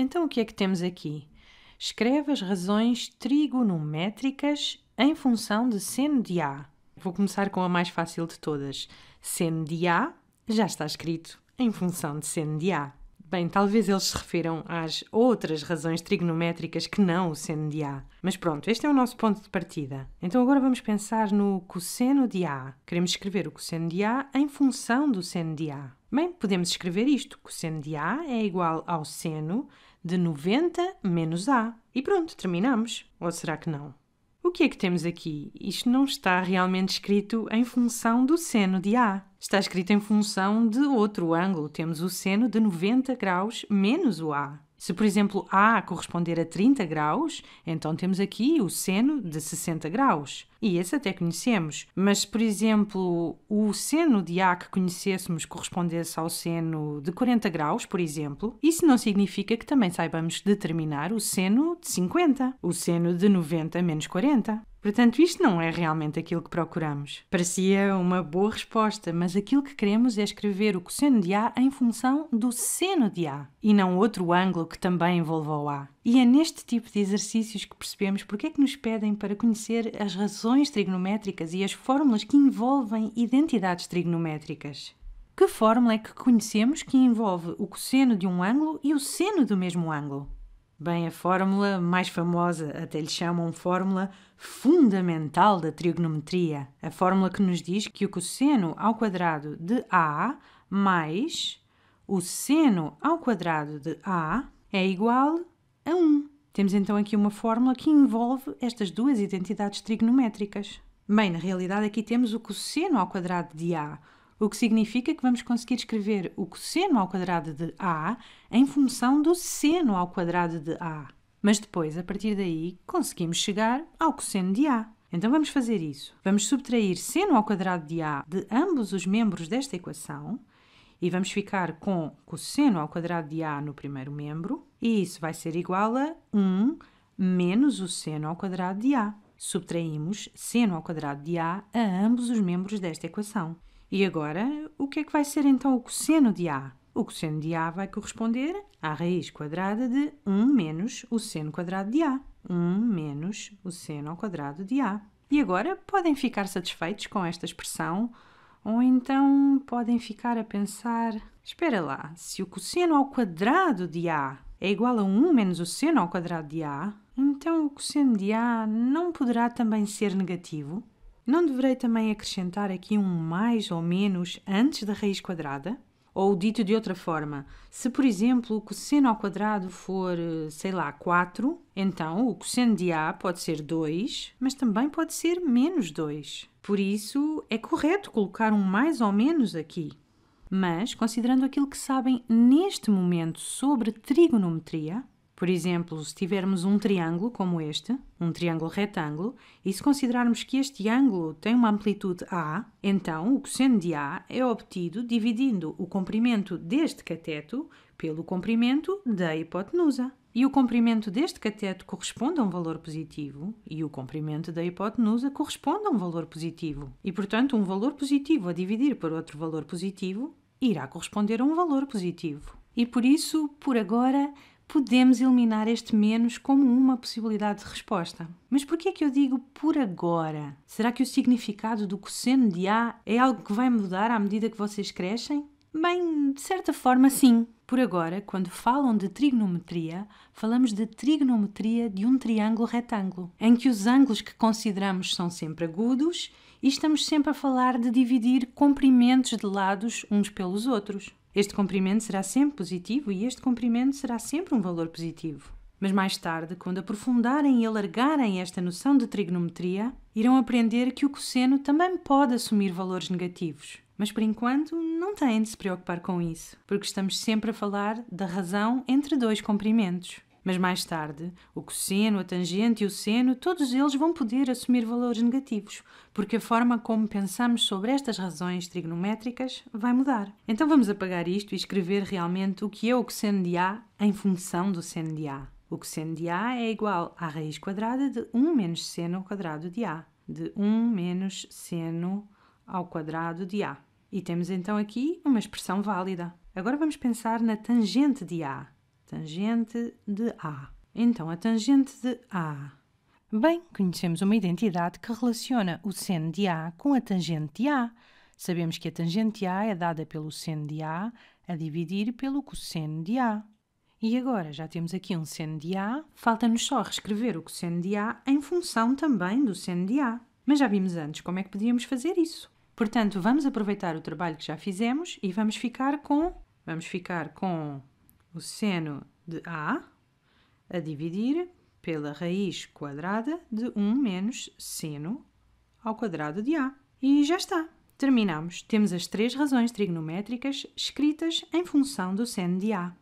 Então, o que é que temos aqui? Escreve as razões trigonométricas em função de seno de A. Vou começar com a mais fácil de todas. Seno de A já está escrito em função de seno de A. Bem, talvez eles se refiram às outras razões trigonométricas que não o seno de A. Mas pronto, este é o nosso ponto de partida. Então agora vamos pensar no cosseno de A. Queremos escrever o cosseno de A em função do seno de A. Bem, podemos escrever isto. Cosseno de A é igual ao seno de 90 menos A. E pronto, terminamos. Ou será que não? O que é que temos aqui? Isto não está realmente escrito em função do seno de A. Está escrito em função de outro ângulo. Temos o seno de 90 graus menos o A. Se, por exemplo, A corresponder a 30 graus, então temos aqui o seno de 60 graus. E esse até conhecemos. Mas, se, por exemplo, o seno de A que conhecêssemos correspondesse ao seno de 40 graus, por exemplo, isso não significa que também saibamos determinar o seno de 50, o seno de 90 menos 40. Portanto, isto não é realmente aquilo que procuramos. Parecia uma boa resposta, mas aquilo que queremos é escrever o cosseno de A em função do seno de A e não outro ângulo que também envolva o A. E é neste tipo de exercícios que percebemos porque é que nos pedem para conhecer as razões trigonométricas e as fórmulas que envolvem identidades trigonométricas. Que fórmula é que conhecemos que envolve o cosseno de um ângulo e o seno do mesmo ângulo? Bem, a fórmula mais famosa, até lhe chamam fórmula fundamental da trigonometria. A fórmula que nos diz que o cosseno ao quadrado de A mais o seno ao quadrado de A é igual a 1. Temos então aqui uma fórmula que envolve estas duas identidades trigonométricas. Bem, na realidade aqui temos o cosseno ao quadrado de A, o que significa que vamos conseguir escrever o cosseno ao quadrado de A em função do seno ao quadrado de A. Mas depois, a partir daí, conseguimos chegar ao cosseno de A. Então vamos fazer isso. Vamos subtrair seno ao quadrado de A de ambos os membros desta equação e vamos ficar com cosseno ao quadrado de A no primeiro membro e isso vai ser igual a 1 menos o seno ao quadrado de A. Subtraímos seno ao quadrado de A a ambos os membros desta equação. E agora, o que é que vai ser então o cosseno de A? O cosseno de A vai corresponder à raiz quadrada de 1 menos o seno quadrado de A. 1 menos o seno ao quadrado de A. E agora podem ficar satisfeitos com esta expressão ou então podem ficar a pensar: espera lá, se o cosseno ao quadrado de A é igual a 1 menos o seno ao quadrado de A, então o cosseno de A não poderá também ser negativo? Não deverei também acrescentar aqui um mais ou menos antes da raiz quadrada? Ou dito de outra forma, se por exemplo o cosseno ao quadrado for, eh, sei lá, 4, então o cosseno de A pode ser 2, mas também pode ser menos 2. Por isso é correto colocar um mais ou menos aqui. Mas, considerando aquilo que sabem neste momento sobre trigonometria, por exemplo, se tivermos um triângulo como este, um triângulo retângulo, e se considerarmos que este ângulo tem uma amplitude A, então o cosseno de A é obtido dividindo o comprimento deste cateto pelo comprimento da hipotenusa. E o comprimento deste cateto corresponde a um valor positivo e o comprimento da hipotenusa corresponde a um valor positivo. E, portanto, um valor positivo a dividir por outro valor positivo irá corresponder a um valor positivo. E por isso, por agora, podemos eliminar este menos como uma possibilidade de resposta. Mas por que é que eu digo por agora? Será que o significado do cosseno de A é algo que vai mudar à medida que vocês crescem? Bem, de certa forma, sim. Por agora, quando falam de trigonometria, falamos de trigonometria de um triângulo retângulo, em que os ângulos que consideramos são sempre agudos e estamos sempre a falar de dividir comprimentos de lados uns pelos outros. Este comprimento será sempre positivo e este comprimento será sempre um valor positivo. Mas mais tarde, quando aprofundarem e alargarem esta noção de trigonometria, irão aprender que o cosseno também pode assumir valores negativos. Mas por enquanto, não têm de se preocupar com isso, porque estamos sempre a falar da razão entre dois comprimentos. Mas mais tarde, o cosseno, a tangente e o seno, todos eles vão poder assumir valores negativos, porque a forma como pensamos sobre estas razões trigonométricas vai mudar. Então vamos apagar isto e escrever realmente o que é o cosseno de A em função do seno de A. O cosseno de A é igual à raiz quadrada de 1 menos seno ao quadrado de A, de 1 menos seno ao quadrado de A. E temos então aqui uma expressão válida. Agora vamos pensar na tangente de A tangente de A. Então, a tangente de A. Bem, conhecemos uma identidade que relaciona o seno de A com a tangente de A. Sabemos que a tangente de A é dada pelo seno de A a dividir pelo cosseno de A. E agora já temos aqui um seno de A, falta-nos só reescrever o cosseno de A em função também do seno de A. Mas já vimos antes como é que podíamos fazer isso. Portanto, vamos aproveitar o trabalho que já fizemos e vamos ficar com vamos ficar com o seno de A a dividir pela raiz quadrada de 1 menos seno ao quadrado de A. E já está. Terminamos. Temos as três razões trigonométricas escritas em função do seno de A.